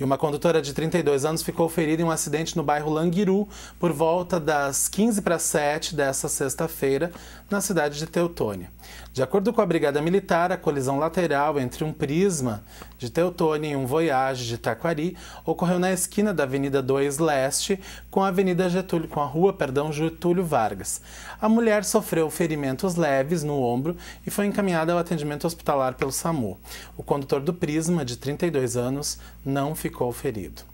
E uma condutora de 32 anos ficou ferida em um acidente no bairro Languiru por volta das 15 para 7 dessa sexta-feira, na cidade de Teutônia. De acordo com a Brigada Militar, a colisão lateral entre um prisma de Teutônia e um Voyage de Taquari ocorreu na esquina da Avenida 2 Leste com a Avenida Getúlio, com a Rua, perdão, Getúlio Vargas. A mulher sofreu ferimentos leves no ombro e foi encaminhada ao atendimento hospitalar pelo SAMU. O condutor do prisma, de 32 anos, não ficou ferido.